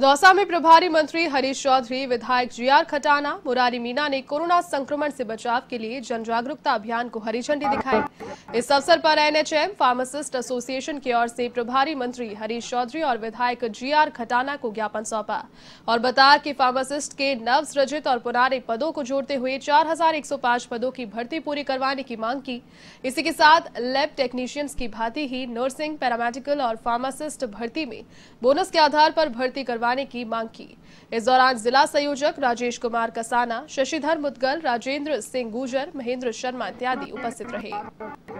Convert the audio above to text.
दौसा में प्रभारी मंत्री हरीश चौधरी विधायक जीआर खटाना मुरारी मीना ने कोरोना संक्रमण से बचाव के लिए जन जागरूकता अभियान को हरी झंडी दिखाई इस अवसर पर एनएचएम फार्मासिस्ट एसोसिएशन की ओर से प्रभारी मंत्री हरीश चौधरी और विधायक जीआर खटाना को ज्ञापन सौंपा और बताया कि फार्मासिस्ट के नव सृजित और पुराने पदों को जोड़ते हुए चार पदों की भर्ती पूरी करवाने की मांग की इसी के साथ लैब टेक्नीशियंस की भांति ही नर्सिंग पैरामेडिकल और फार्मासिस्ट भर्ती में बोनस के आधार पर भर्ती करवा करवाने की मांग की इस दौरान जिला संयोजक राजेश कुमार कसाना शशिधर मुदगल राजेंद्र सिंह गुजर महेंद्र शर्मा इत्यादि उपस्थित रहे